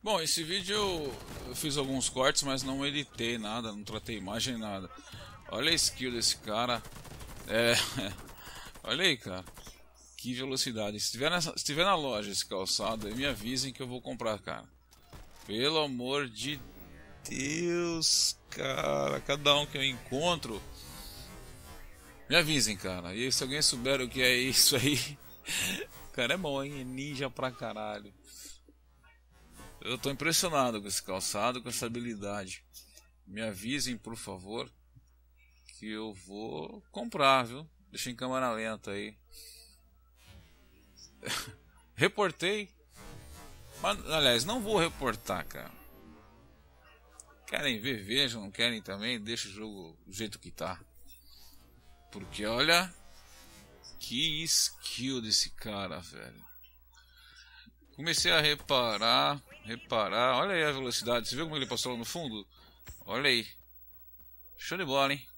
Bom, esse vídeo eu fiz alguns cortes, mas não editei nada, não tratei imagem, nada. Olha a skill desse cara. É... Olha aí, cara. Que velocidade. Se tiver, nessa... Se tiver na loja esse calçado, me avisem que eu vou comprar, cara. Pelo amor de Deus, cara. Cada um que eu encontro... Me avisem, cara. E se alguém souber o que é isso aí... cara, é bom, hein? É ninja pra caralho. Eu estou impressionado com esse calçado, com essa habilidade. Me avisem, por favor, que eu vou comprar, viu? Deixa em câmera lenta aí. Reportei. Mas, aliás, não vou reportar, cara. Querem ver, vejam. Não querem também, deixa o jogo do jeito que tá. Porque olha. Que skill desse cara, velho. Comecei a reparar reparar. Olha aí a velocidade. Você viu como ele passou lá no fundo? Olha aí. Show de bola, hein?